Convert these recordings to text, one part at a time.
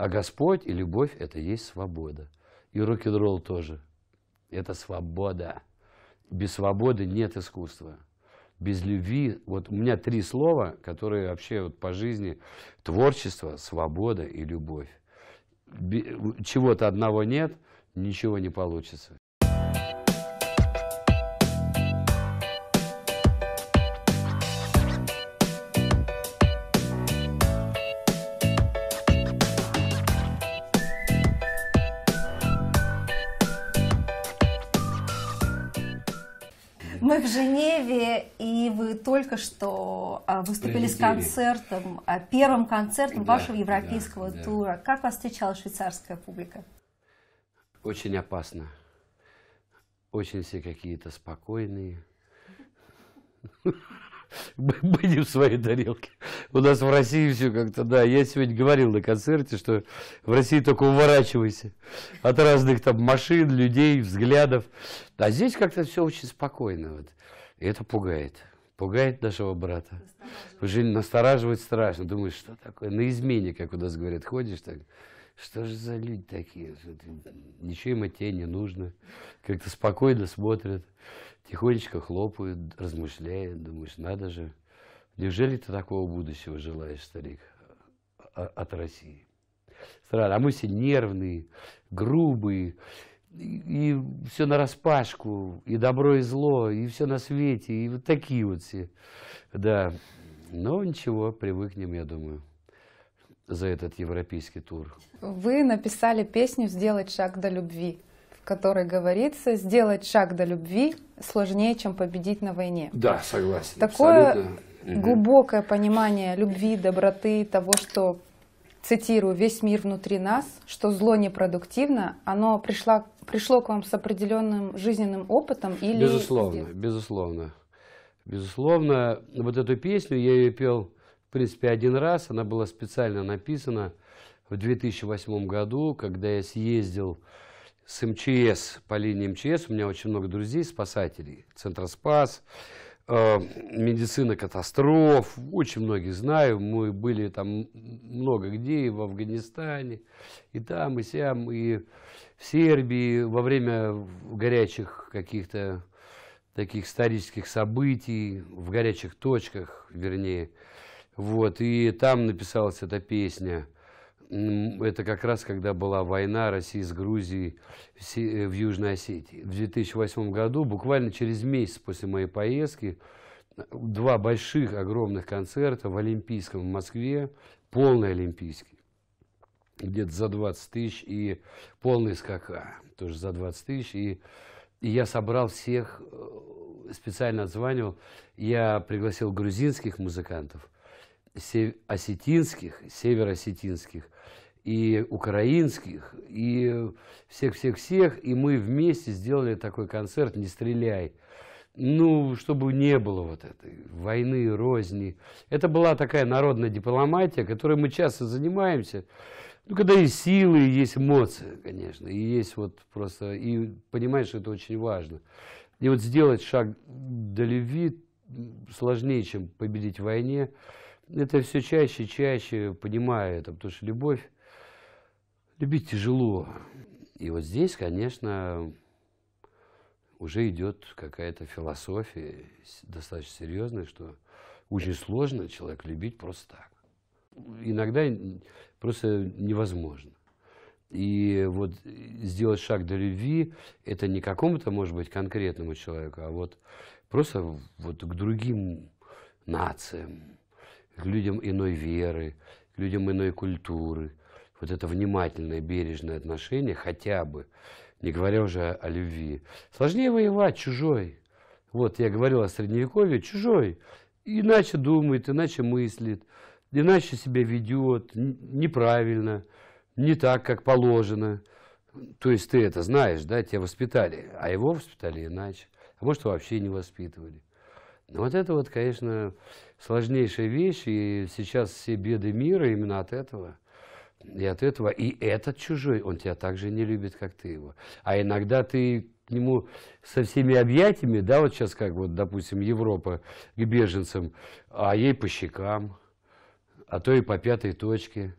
А Господь и любовь – это есть свобода. И рок-н-ролл тоже. Это свобода. Без свободы нет искусства. Без любви. Вот у меня три слова, которые вообще вот по жизни – творчество, свобода и любовь. Чего-то одного нет, ничего не получится. только что а, выступили с концертом, а, первым концертом да, вашего европейского да, тура. Да. Как вас встречала швейцарская публика? Очень опасно. Очень все какие-то спокойные. Будем в своей тарелке. У нас в России все как-то, да. Я сегодня говорил на концерте, что в России только уворачивайся от разных там машин, людей, взглядов. А здесь как-то все очень спокойно. Вот. И это пугает пугает нашего брата. Уже настораживать страшно. Думаешь, что такое? На измене, как у нас говорят, ходишь так. Что же за люди такие? Ничего им от тебя не нужно. Как-то спокойно смотрят, тихонечко хлопают, размышляют. Думаешь, надо же. Неужели ты такого будущего желаешь, старик, а, от России? Странно. А мы все нервные, грубые и все на распашку, и добро, и зло, и все на свете, и вот такие вот все. Да, но ничего, привыкнем, я думаю, за этот европейский тур. Вы написали песню «Сделать шаг до любви», в которой говорится «Сделать шаг до любви сложнее, чем победить на войне». Да, согласен. Такое абсолютно. глубокое понимание любви, доброты, того, что цитирую, весь мир внутри нас, что зло непродуктивно, оно пришла, пришло к вам с определенным жизненным опытом? Или безусловно, безусловно. Безусловно, вот эту песню я ее пел, в принципе, один раз. Она была специально написана в 2008 году, когда я съездил с МЧС, по линии МЧС. У меня очень много друзей, спасателей. Центра «Спас», э, медицина катастроф. Очень многие знаю. Мы были там много где, и в Афганистане, и там, и сям, и в Сербии во время горячих каких-то таких исторических событий, в горячих точках, вернее. Вот, и там написалась эта песня. Это как раз когда была война России с Грузией в э, Южной Осетии. В 2008 году, буквально через месяц после моей поездки, два больших, огромных концерта в Олимпийском в Москве, полный Олимпийский где-то за 20 тысяч, и полный скака тоже за 20 тысяч. И, и я собрал всех, э, специально отзванивал, я пригласил грузинских музыкантов, сев, осетинских, североосетинских, и украинских, и всех-всех-всех, и мы вместе сделали такой концерт «Не стреляй». Ну, чтобы не было вот этой войны, розни. Это была такая народная дипломатия, которой мы часто занимаемся. Ну, когда есть силы, и есть эмоции, конечно, и есть вот просто, и понимаешь, что это очень важно. И вот сделать шаг до любви сложнее, чем победить в войне. Это все чаще и чаще, понимаю это, потому что любовь, любить тяжело. И вот здесь, конечно, уже идет какая-то философия достаточно серьезная, что очень сложно человек любить просто так. Иногда просто невозможно. И вот сделать шаг до любви, это не какому-то, может быть, конкретному человеку, а вот просто вот к другим нациям, к людям иной веры, к людям иной культуры. Вот это внимательное, бережное отношение хотя бы, не говоря уже о любви. Сложнее воевать, чужой. Вот я говорил о средневековье, чужой. Иначе думает, иначе мыслит иначе себя ведет, неправильно, не так, как положено. То есть ты это знаешь, да, тебя воспитали, а его воспитали иначе. А может, вообще не воспитывали. Но ну, вот это вот, конечно, сложнейшая вещь, и сейчас все беды мира именно от этого. И от этого, и этот чужой, он тебя так же не любит, как ты его. А иногда ты к нему со всеми объятиями, да, вот сейчас как вот, допустим, Европа к беженцам, а ей по щекам – а то и по пятой точке.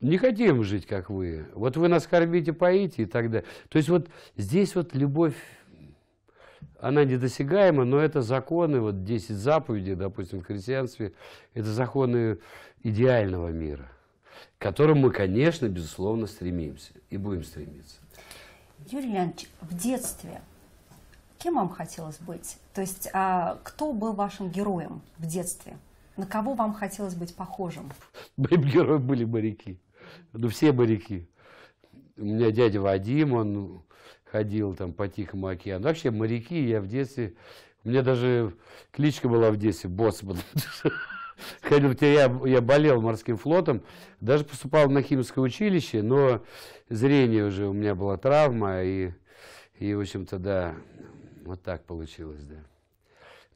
Не хотим жить, как вы. Вот вы нас кормите, поите и так далее. То есть вот здесь вот любовь, она недосягаема, но это законы, вот 10 заповедей, допустим, в христианстве, это законы идеального мира, к которому мы, конечно, безусловно, стремимся и будем стремиться. Юрий Леонидович, в детстве кем вам хотелось быть? То есть а, кто был вашим героем в детстве? На кого вам хотелось быть похожим? Моим героем были моряки. Ну, все моряки. У меня дядя Вадим, он ходил там по Тихому океану. Вообще моряки, я в детстве... У меня даже кличка была в детстве Боссман. Ходил, я, я болел морским флотом, даже поступал на химическое училище, но зрение уже у меня была травма, и, и в общем-то, да, вот так получилось, да.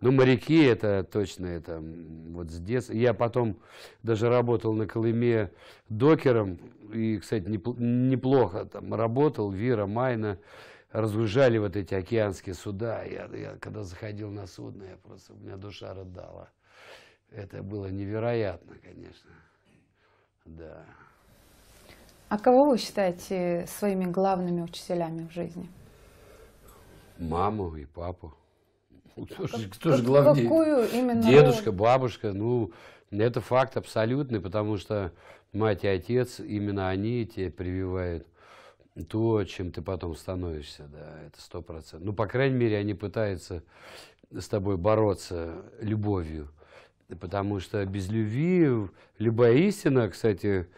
Ну, моряки, это точно, это вот с детства. Я потом даже работал на Колыме докером, и, кстати, неплохо там работал, Вира, Майна, разгружали вот эти океанские суда. Я, я когда заходил на судно, я просто, у меня душа рыдала. Это было невероятно, конечно, да. А кого вы считаете своими главными учителями в жизни? Маму и папу. Кто, же, кто же главнее? Какую именно Дедушка, роль? бабушка, ну, это факт абсолютный, потому что мать и отец, именно они тебе прививают то, чем ты потом становишься, да, это сто процентов. Ну, по крайней мере, они пытаются с тобой бороться любовью, потому что без любви любая истина, кстати,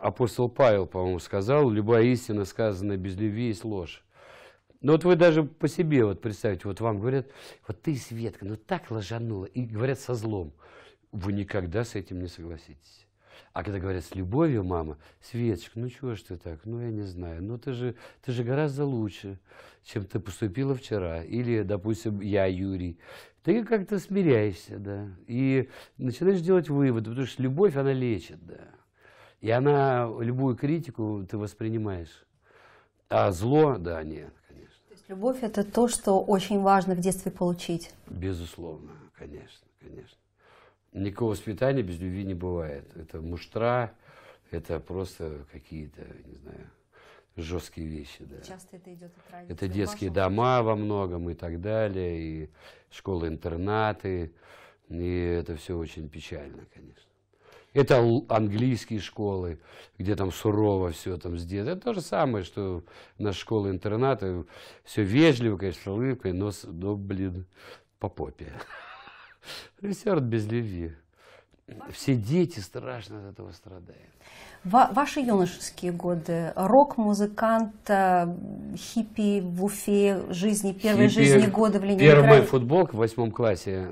апостол Павел, по-моему, сказал, любая истина, сказанная без любви, есть ложь. Ну вот вы даже по себе вот представьте, вот вам говорят, вот ты, Светка, ну так ложанула, и говорят со злом. Вы никогда с этим не согласитесь. А когда говорят с любовью, мама, Светочка, ну чего ж ты так, ну я не знаю, ну ты же, ты же гораздо лучше, чем ты поступила вчера. Или, допустим, я, Юрий. Ты как-то смиряешься, да, и начинаешь делать выводы, потому что любовь, она лечит, да. И она, любую критику ты воспринимаешь. А зло, да, нет, Любовь – это то, что очень важно в детстве получить. Безусловно, конечно, конечно. Никакого воспитания без любви не бывает. Это муштра, это просто какие-то, не знаю, жесткие вещи. Да. Часто это идет от родителей. Это детские дома во многом и так далее, и школы-интернаты. И это все очень печально, конечно. Это английские школы, где там сурово все там сделано. Это то же самое, что наши школы-интернаты. Все вежливо, конечно, с улыбкой, но, но, блин, по попе. Режиссер без любви. Все дети страшно от этого страдают. ваши юношеские годы, рок-музыкант, э, хиппи в Уфе, жизни, первой хиппи, жизни года в Ленинграде. Первый футболка в восьмом классе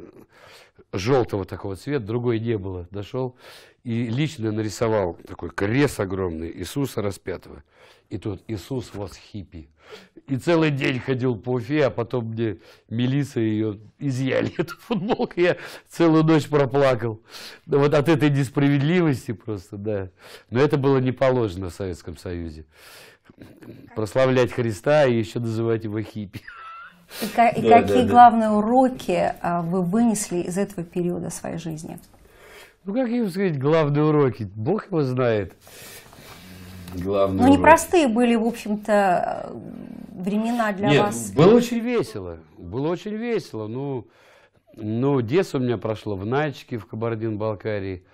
желтого такого цвета, другой не было, дошел и лично нарисовал такой крест огромный Иисуса распятого. И тут Иисус вас хиппи. И целый день ходил по Уфе, а потом мне милиция ее изъяли, эту футболку. Я целую ночь проплакал. Да ну, вот от этой несправедливости просто, да. Но это было не положено в Советском Союзе. Прославлять Христа и еще называть его хиппи. И, и да, какие да, главные да. уроки а, вы вынесли из этого периода своей жизни? Ну, как им сказать, главные уроки? Бог его знает. Главные ну, уроки. непростые были, в общем-то, времена для Нет, вас. было очень весело. Было очень весело. Ну, ну, детство у меня прошло в Нальчике, в Кабардино-Балкарии.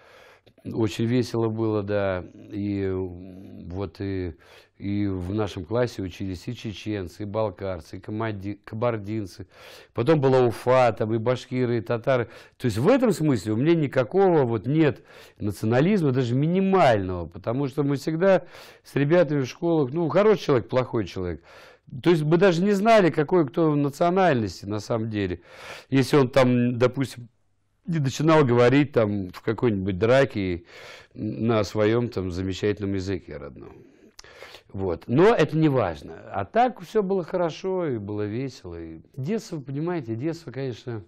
Очень весело было, да. И вот и, и в нашем классе учились и чеченцы, и балкарцы, и команди, кабардинцы. Потом была Уфа, там и башкиры, и татары. То есть в этом смысле у меня никакого вот нет национализма, даже минимального. Потому что мы всегда с ребятами в школах, ну, хороший человек, плохой человек. То есть мы даже не знали, какой кто национальности на самом деле. Если он там, допустим, и начинал говорить там в какой-нибудь драке на своем там замечательном языке родном. Вот. Но это не важно. А так все было хорошо и было весело. И детство, понимаете, детство, конечно,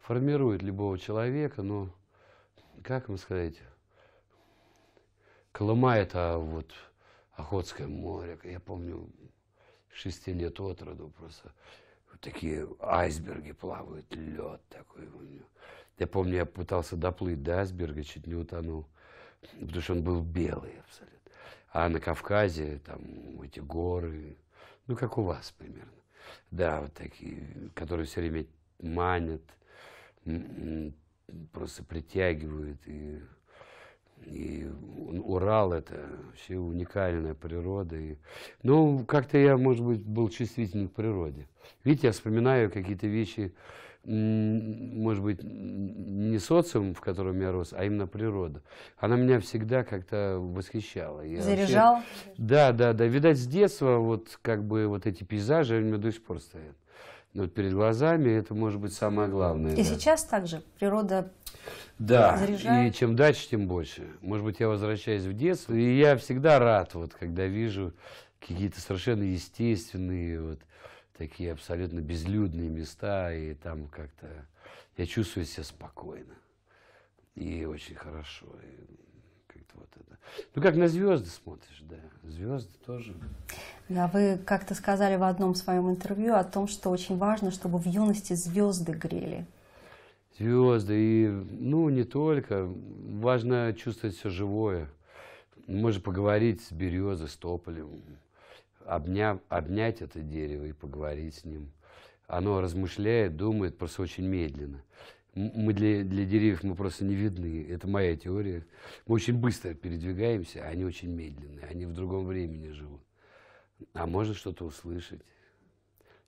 формирует любого человека, но, как вам сказать, Колыма а – это вот Охотское море. Я помню, шести лет от роду просто такие айсберги плавают, лед такой у него. Я помню, я пытался доплыть до Асберга, чуть не утонул, потому что он был белый абсолютно. А на Кавказе там эти горы, ну, как у вас примерно. Да, вот такие, которые все время манят, просто притягивают. И, и Урал – это вообще уникальная природа. И, ну, как-то я, может быть, был чувствителен к природе. Видите, я вспоминаю какие-то вещи, может быть, не социум, в котором я рос, а именно природа. Она меня всегда как-то восхищала. Я Заряжал? Вообще... Да, да, да. Видать, с детства вот как бы вот эти пейзажи, у меня до сих пор стоят. Вот перед глазами это может быть самое главное. И да. сейчас также природа да, и чем дальше, тем больше. Может быть, я возвращаюсь в детство, и я всегда рад, вот, когда вижу какие-то совершенно естественные вот, такие абсолютно безлюдные места, и там как-то я чувствую себя спокойно. И очень хорошо. И как-то вот это. Ну, как на звезды смотришь, да. Звезды тоже. Да, вы как-то сказали в одном своем интервью о том, что очень важно, чтобы в юности звезды грели. Звезды. И, ну, не только. Важно чувствовать все живое. Можно поговорить с березой, с тополем обняв, обнять это дерево и поговорить с ним. Оно размышляет, думает, просто очень медленно. Мы для, для деревьев мы просто не видны. Это моя теория. Мы очень быстро передвигаемся, а они очень медленные. Они в другом времени живут. А можно что-то услышать.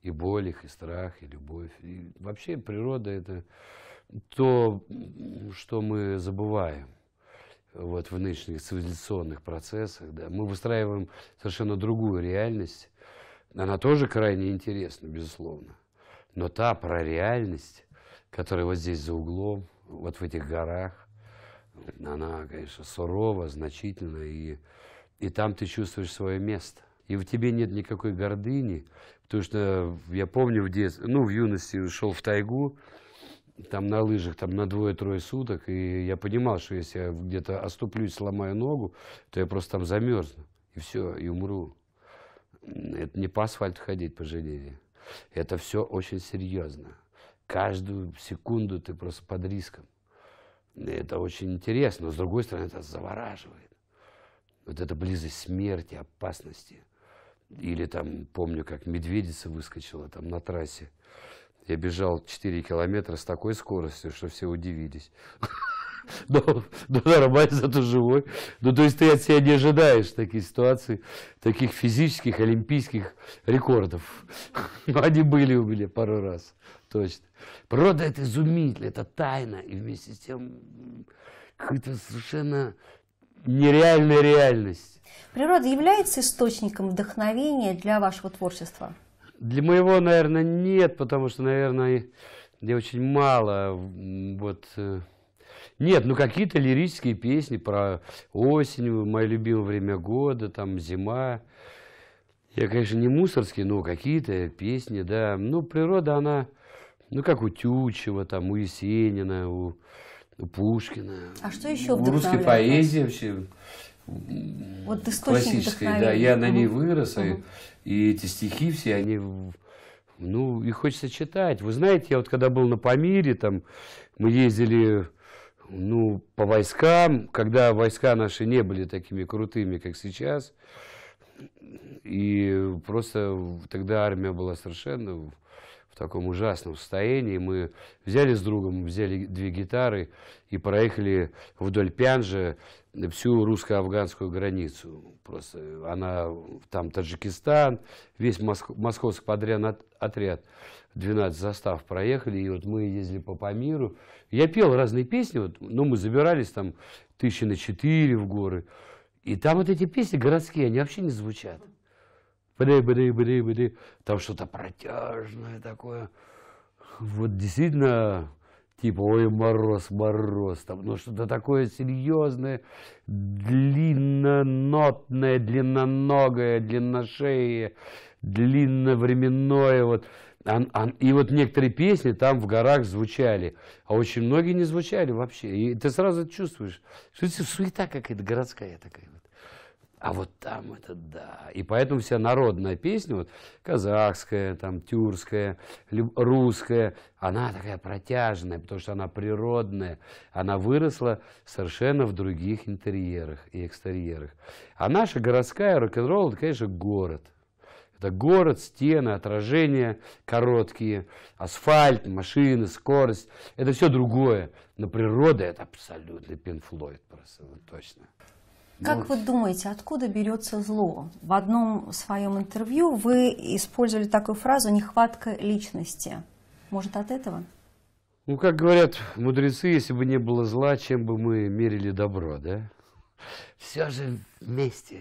И боль их, и страх, и любовь. И вообще природа – это то, что мы забываем вот, в нынешних цивилизационных процессах. Да. Мы выстраиваем совершенно другую реальность. Она тоже крайне интересна, безусловно. Но та про реальность, которая вот здесь за углом, вот в этих горах, она, конечно, сурова, значительна, и, и там ты чувствуешь свое место. И в тебе нет никакой гордыни, потому что я помню в детстве, ну, в юности шел в тайгу, там на лыжах там на двое-трое суток, и я понимал, что если я где-то оступлюсь, сломаю ногу, то я просто там замерзну, и все, и умру. Это не по асфальту ходить, пожалели. Это все очень серьезно. Каждую секунду ты просто под риском. Это очень интересно, но с другой стороны это завораживает. Вот эта близость смерти, опасности. Или там, помню, как медведица выскочила там на трассе. Я бежал 4 километра с такой скоростью, что все удивились. Ну, ну, нормально, зато живой. Ну, то есть ты от себя не ожидаешь таких ситуаций, таких физических, олимпийских рекордов. Но ну, они были у меня пару раз, точно. Природа – это изумительно, это тайна, и вместе с тем какая-то совершенно нереальная реальность. Природа является источником вдохновения для вашего творчества? Для моего, наверное, нет, потому что, наверное, я очень мало, вот... Э, нет, ну какие-то лирические песни про осень, мое любимое время года, там зима. Я, конечно, не мусорский, но какие-то песни, да. Ну, природа, она, ну, как у Тютчева, там, у Есенина, у, у Пушкина. А что еще в русской поэзии вообще вот классической, да, я на ней вырос, угу. и, и эти стихи все, они, ну, их хочется читать. Вы знаете, я вот когда был на Памире, там, мы ездили, ну, по войскам, когда войска наши не были такими крутыми, как сейчас, и просто тогда армия была совершенно в таком ужасном состоянии. Мы взяли с другом, взяли две гитары и проехали вдоль Пянжа всю русско-афганскую границу. Просто она, там Таджикистан, весь Моск... московский подряд отряд, 12 застав проехали, и вот мы ездили по Памиру. Я пел разные песни, вот, ну, мы забирались там тысячи на четыре в горы, и там вот эти песни городские, они вообще не звучат бри бри бри бри там что-то протяжное такое. Вот действительно, типа, ой, мороз, мороз, там, ну что-то такое серьезное, длиннонотное, длинноногое, длинношее, длинновременное, вот. И вот некоторые песни там в горах звучали, а очень многие не звучали вообще. И ты сразу чувствуешь, что это суета какая-то городская такая вот. А вот там это да. И поэтому вся народная песня, вот казахская, там, тюркская, русская, она такая протяжная, потому что она природная. Она выросла совершенно в других интерьерах и экстерьерах. А наша городская рок-н-ролл, это, конечно, город. Это город, стены, отражения короткие, асфальт, машины, скорость. Это все другое. Но природа это абсолютно пин Пинфлойд просто, ну, точно. Как вот. вы думаете, откуда берется зло? В одном своем интервью вы использовали такую фразу «нехватка личности». Может, от этого? Ну, как говорят мудрецы, если бы не было зла, чем бы мы мерили добро, да? Все же вместе.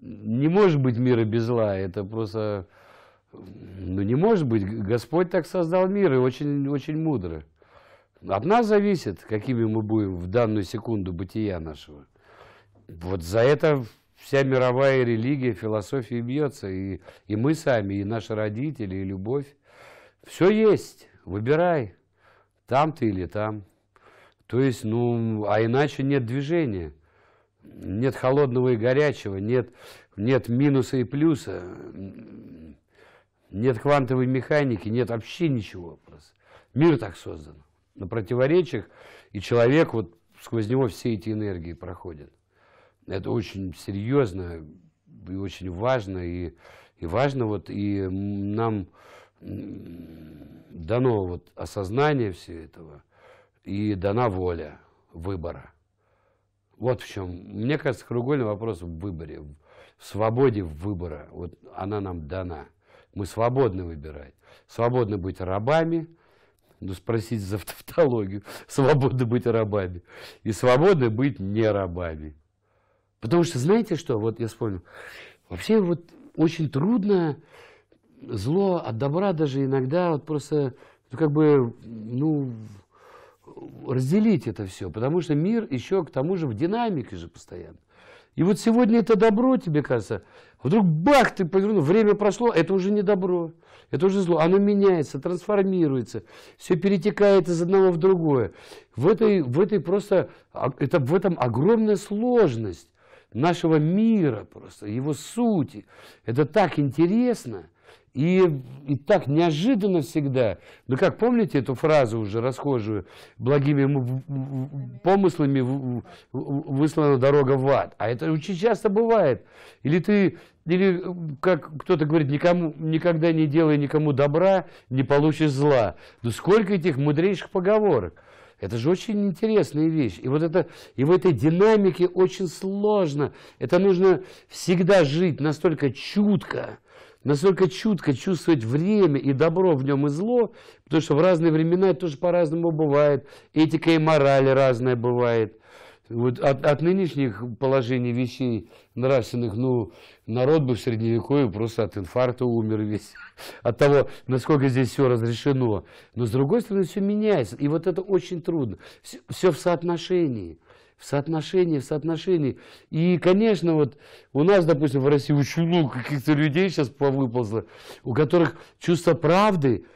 Не может быть мира без зла, это просто... Ну, не может быть. Господь так создал мир, и очень, очень мудро. От нас зависит, какими мы будем в данную секунду бытия нашего. Вот за это вся мировая религия, философия бьется. И, и мы сами, и наши родители, и любовь. Все есть. Выбирай, там ты или там. То есть, ну, а иначе нет движения. Нет холодного и горячего, нет, нет минуса и плюса, нет квантовой механики, нет вообще ничего просто. Мир так создан. На противоречиях, и человек, вот сквозь него все эти энергии проходят. Это очень серьезно и очень важно. И, и важно вот, и нам дано вот осознание всего этого и дана воля выбора. Вот в чем. Мне кажется, кругольный вопрос в выборе, в свободе выбора. Вот она нам дана. Мы свободны выбирать. Свободны быть рабами, ну спросить за тавтологию, свободны быть рабами и свободны быть не рабами. Потому что, знаете что, вот я вспомнил, вообще вот очень трудно зло от добра даже иногда вот просто ну, как бы, ну, разделить это все, потому что мир еще к тому же в динамике же постоянно. И вот сегодня это добро, тебе кажется, вдруг бах, ты повернул, ну, время прошло, а это уже не добро, это уже зло, оно меняется, трансформируется, все перетекает из одного в другое. В этой, в этой просто, а, это, в этом огромная сложность нашего мира просто, его сути. Это так интересно и, и так неожиданно всегда. Ну как, помните эту фразу уже расхожую? Благими помыслами выслана дорога в ад. А это очень часто бывает. Или ты, или как кто-то говорит, никому, никогда не делай никому добра, не получишь зла. Ну сколько этих мудрейших поговорок. Это же очень интересная вещь. И вот это, и в этой динамике очень сложно. Это нужно всегда жить настолько чутко, настолько чутко чувствовать время и добро в нем и зло, потому что в разные времена это тоже по-разному бывает. Этика и мораль разная бывает. Вот от, от нынешних положений вещей нравственных, ну, народ бы в Средневековье просто от инфаркта умер весь, от того, насколько здесь все разрешено. Но, с другой стороны, все меняется, и вот это очень трудно. Все, все в соотношении, в соотношении, в соотношении. И, конечно, вот у нас, допустим, в России очень много каких-то людей сейчас повыползло, у которых чувство правды,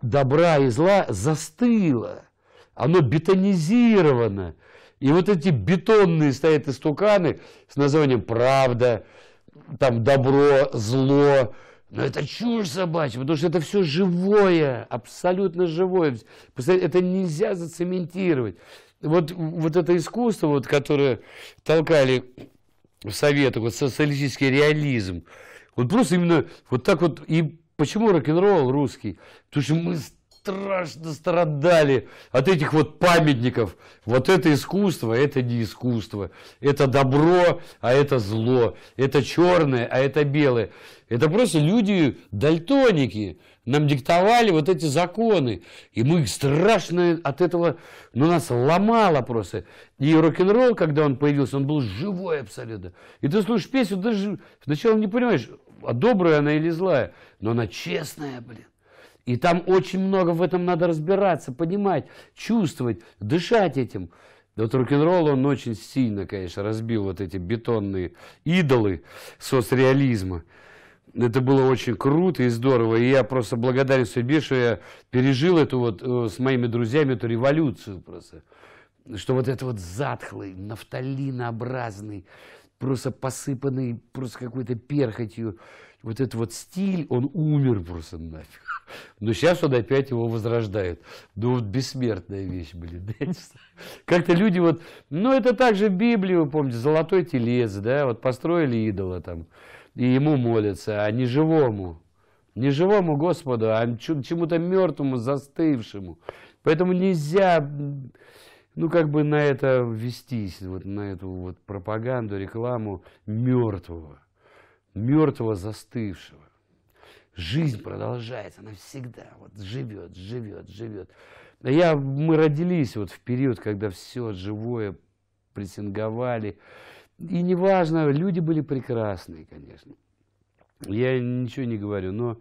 добра и зла застыло, оно бетонизировано. И вот эти бетонные стоят истуканы с названием «Правда», там «Добро», «Зло». Но это чушь собачья, потому что это все живое, абсолютно живое. Это нельзя зацементировать. Вот, вот это искусство, вот, которое толкали в Советах, вот социалистический реализм, вот просто именно вот так вот и Почему рок-н-ролл русский? Потому что мы страшно страдали от этих вот памятников. Вот это искусство, а это не искусство. Это добро, а это зло. Это черное, а это белое. Это просто люди, дальтоники, нам диктовали вот эти законы. И мы страшно от этого, ну, нас ломало просто. И рок-н-ролл, когда он появился, он был живой абсолютно. И ты слушаешь песню, даже сначала не понимаешь, а добрая она или злая, но она честная, блин. И там очень много в этом надо разбираться, понимать, чувствовать, дышать этим. Вот рок-н-ролл он очень сильно, конечно, разбил вот эти бетонные идолы соцреализма. Это было очень круто и здорово. И я просто благодарен судьбе, что я пережил эту вот э, с моими друзьями эту революцию просто. Что вот это вот затхлый, нафталинообразный, просто посыпанный просто какой-то перхотью вот этот вот стиль, он умер просто нафиг. Но сейчас он опять его возрождает. Ну, вот бессмертная вещь, блин. Как-то люди вот... Ну, это также в вы помните, золотой телец, да, вот построили идола там, и ему молятся, а не живому. Не живому Господу, а чему-то мертвому, застывшему. Поэтому нельзя, ну, как бы на это вестись, вот на эту вот пропаганду, рекламу мертвого мертвого застывшего. Жизнь продолжается, она всегда вот живет, живет, живет. А я, мы родились вот в период, когда все живое прессинговали. И неважно, люди были прекрасные, конечно. Я ничего не говорю, но,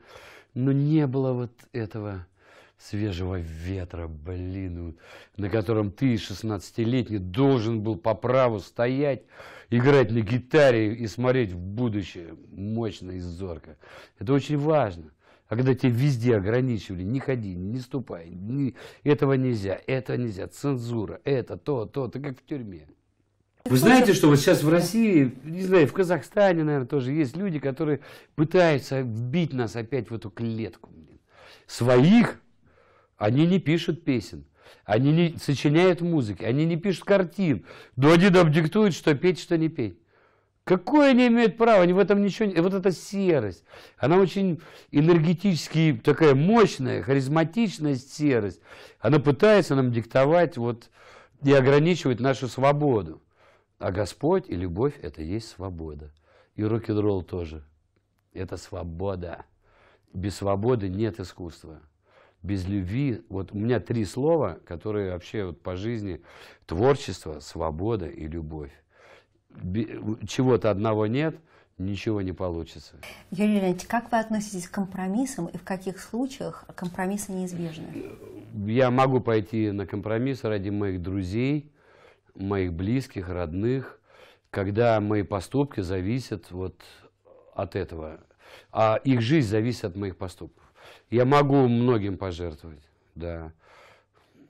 но не было вот этого свежего ветра, блин, на котором ты, 16-летний, должен был по праву стоять, играть на гитаре и смотреть в будущее мощно и зорко. Это очень важно. А когда тебя везде ограничивали, не ходи, не ступай, не, этого нельзя, этого нельзя, цензура, это, то, то, ты как в тюрьме. Вы знаете, что вот сейчас в России, не знаю, в Казахстане, наверное, тоже есть люди, которые пытаются вбить нас опять в эту клетку. Своих они не пишут песен, они не сочиняют музыки, они не пишут картин, но они нам диктуют, что петь, что не петь. Какое они имеют право? Они в этом ничего не... Вот эта серость. Она очень энергетически такая мощная, харизматичная серость. Она пытается нам диктовать вот, и ограничивать нашу свободу. А Господь и любовь – это есть свобода. И рок-н-ролл тоже. Это свобода. Без свободы нет искусства без любви. Вот у меня три слова, которые вообще вот по жизни творчество, свобода и любовь. Чего-то одного нет, ничего не получится. Юрий Леонидович, как вы относитесь к компромиссам и в каких случаях компромиссы неизбежны? Я могу пойти на компромисс ради моих друзей, моих близких, родных, когда мои поступки зависят вот от этого. А их жизнь зависит от моих поступков. Я могу многим пожертвовать, да,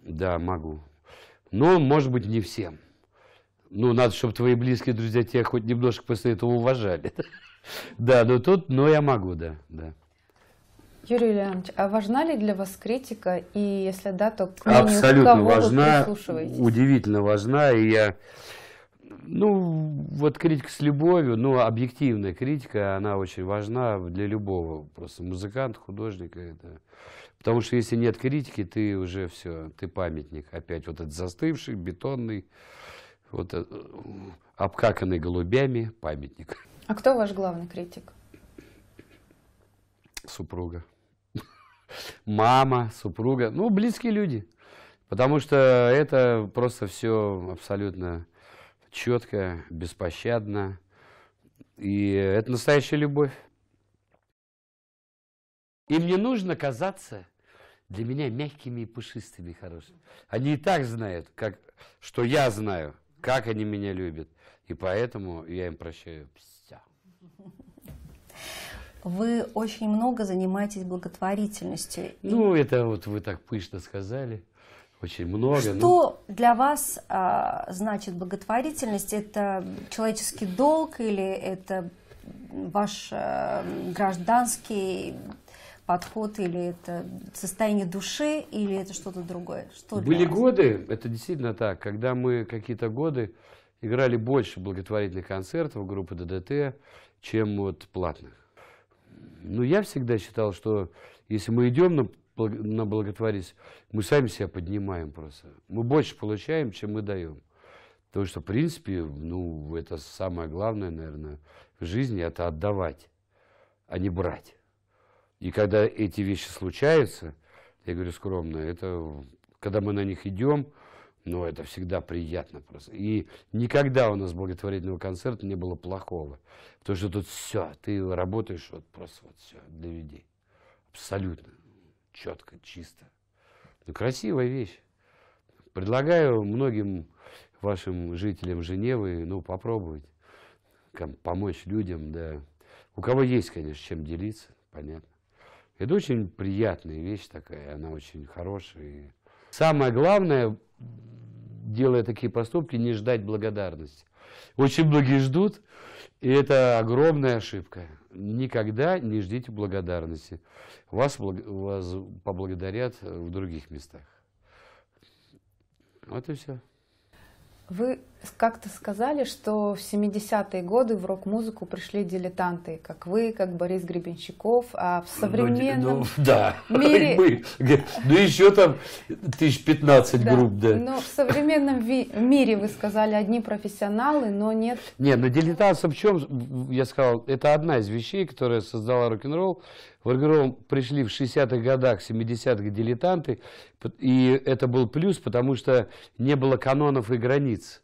да, могу. Но, может быть, не всем. Ну, надо, чтобы твои близкие друзья тебя хоть немножко после этого уважали. Да, но тут, но я могу, да, да. Юрий Леонидович, а важна ли для вас критика? И если да, то к Абсолютно важна, удивительно важна. И я ну, вот критика с любовью, ну, объективная критика, она очень важна для любого, просто музыканта, художника. Это... Потому что если нет критики, ты уже все, ты памятник. Опять вот этот застывший, бетонный, вот э, обкаканный голубями памятник. А кто ваш главный критик? Супруга. Мама, супруга, ну, близкие люди. Потому что это просто все абсолютно четко, беспощадно. И это настоящая любовь. Им не нужно казаться для меня мягкими и пушистыми и хорошими. Они и так знают, как, что я знаю, как они меня любят. И поэтому я им прощаю все. Вы очень много занимаетесь благотворительностью. Ну, это вот вы так пышно сказали очень много. Ну. Что ну... для вас а, значит благотворительность? Это человеческий долг или это ваш а, гражданский подход, или это состояние души, или это что-то другое? Что Были годы, это действительно так, когда мы какие-то годы играли больше благотворительных концертов группы ДДТ, чем вот платных. Но ну, я всегда считал, что если мы идем на на благотворительность, мы сами себя поднимаем просто. Мы больше получаем, чем мы даем. Потому что, в принципе, ну, это самое главное, наверное, в жизни, это отдавать, а не брать. И когда эти вещи случаются, я говорю скромно, это когда мы на них идем, ну, это всегда приятно просто. И никогда у нас благотворительного концерта не было плохого. Потому что тут все, ты работаешь вот просто вот все для людей. Абсолютно четко, чисто. Ну, красивая вещь. Предлагаю многим вашим жителям Женевы, ну, попробовать как, помочь людям, да. У кого есть, конечно, чем делиться, понятно. Это очень приятная вещь такая, она очень хорошая. Самое главное, делая такие поступки, не ждать благодарности. Очень многие ждут, и это огромная ошибка. Никогда не ждите благодарности. Вас, вас поблагодарят в других местах. Вот и все. Вы как-то сказали, что в 70-е годы в рок-музыку пришли дилетанты, как вы, как Борис Гребенщиков, а в ну, современном ну, ну, да. мире... Мы, ну еще там 1015 да. групп, да. Но в современном ви- мире, вы сказали, одни профессионалы, но нет... Нет, но ну, дилетантство в чем, я сказал, это одна из вещей, которая создала рок-н-ролл, в РГРО пришли в 60-х годах, 70-х дилетанты, и это был плюс, потому что не было канонов и границ.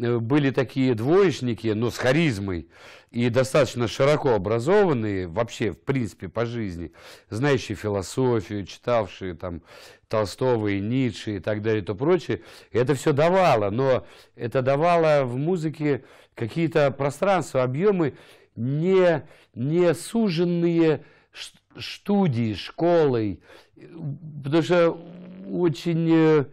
Э, были такие двоечники, но с харизмой, и достаточно широко образованные вообще, в принципе, по жизни, знающие философию, читавшие там Толстого и Ницше и так далее и то прочее. Это все давало, но это давало в музыке какие-то пространства, объемы, не, не суженные студии, школой, потому что очень э,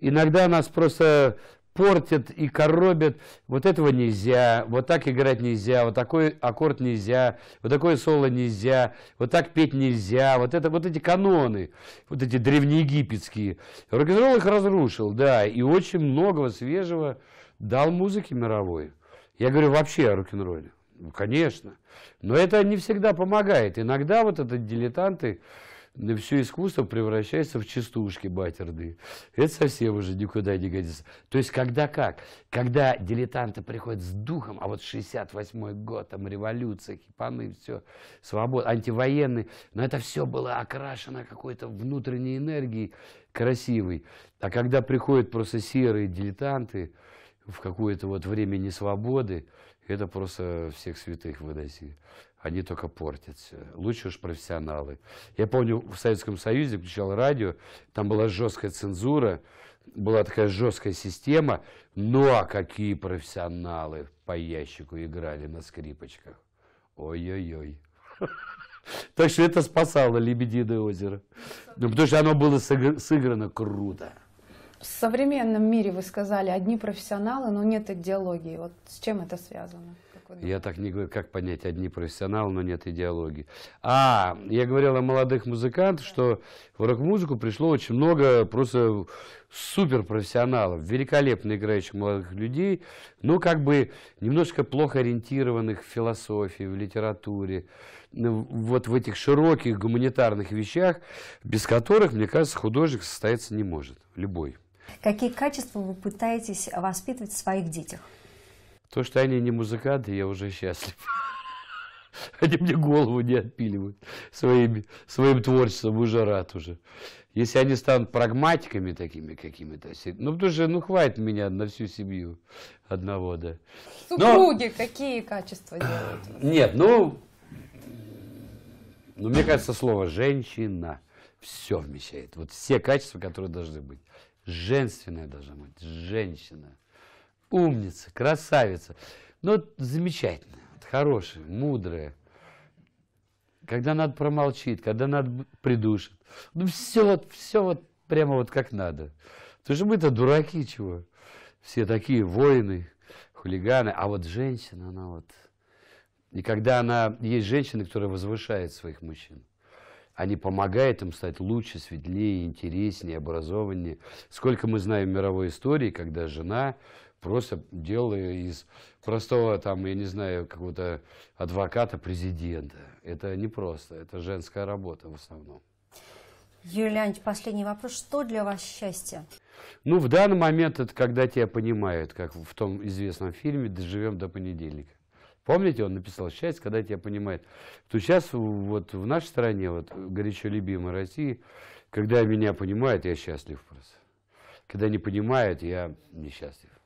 иногда нас просто портят и коробят. Вот этого нельзя, вот так играть нельзя, вот такой аккорд нельзя, вот такое соло нельзя, вот так петь нельзя. Вот, это, вот эти каноны, вот эти древнеегипетские. Рок-н-ролл их разрушил, да, и очень многого свежего дал музыке мировой. Я говорю вообще о рок-н-ролле. Ну, конечно. Но это не всегда помогает. Иногда вот это дилетанты, все искусство превращается в частушки батерды. Это совсем уже никуда не годится. То есть когда как? Когда дилетанты приходят с духом, а вот 68-й год, там революция, хипаны, все, свобода, антивоенные, но это все было окрашено какой-то внутренней энергией красивой. А когда приходят просто серые дилетанты в какое-то вот время несвободы, это просто всех святых выноси. Они только портятся. Лучше уж профессионалы. Я помню, в Советском Союзе включал радио, там была жесткая цензура, была такая жесткая система, но какие профессионалы по ящику играли на скрипочках. Ой-ой-ой. Так что это спасало «Лебединое озеро». Ну, потому что оно было сыграно круто. В современном мире, вы сказали, одни профессионалы, но нет идеологии. Вот с чем это связано? Я так не говорю, как понять, одни профессионалы, но нет идеологии. А, я говорил о молодых музыкантах, что в рок-музыку пришло очень много просто суперпрофессионалов, великолепно играющих молодых людей, но как бы немножко плохо ориентированных в философии, в литературе, ну, вот в этих широких гуманитарных вещах, без которых, мне кажется, художник состояться не может, любой. Какие качества вы пытаетесь воспитывать в своих детях? То, что они не музыканты, я уже счастлив. Они мне голову не отпиливают своими, своим творчеством, уже рад уже. Если они станут прагматиками такими какими-то, ну, потому что, ну, хватит меня на всю семью одного, да. Супруги Но... какие качества делают? Нет, ну, ну, мне кажется, слово «женщина» все вмещает. Вот все качества, которые должны быть женственная должна быть, женщина, умница, красавица, ну, замечательная, хорошая, мудрая, когда надо промолчит, когда надо придушит, ну, все вот, все вот прямо вот как надо. Потому что мы-то дураки чего, все такие воины, хулиганы, а вот женщина, она вот... И когда она... Есть женщины, которые возвышают своих мужчин они помогают им стать лучше, светлее, интереснее, образованнее. Сколько мы знаем мировой истории, когда жена просто делала из простого, там, я не знаю, какого-то адвоката президента. Это не просто, это женская работа в основном. Юрий Леонидович, последний вопрос. Что для вас счастье? Ну, в данный момент это когда тебя понимают, как в том известном фильме «Доживем до понедельника». Помните, он написал «Счастье, когда тебя понимает». То сейчас вот в нашей стране, вот горячо любимой России, когда меня понимают, я счастлив просто. Когда не понимают, я несчастлив.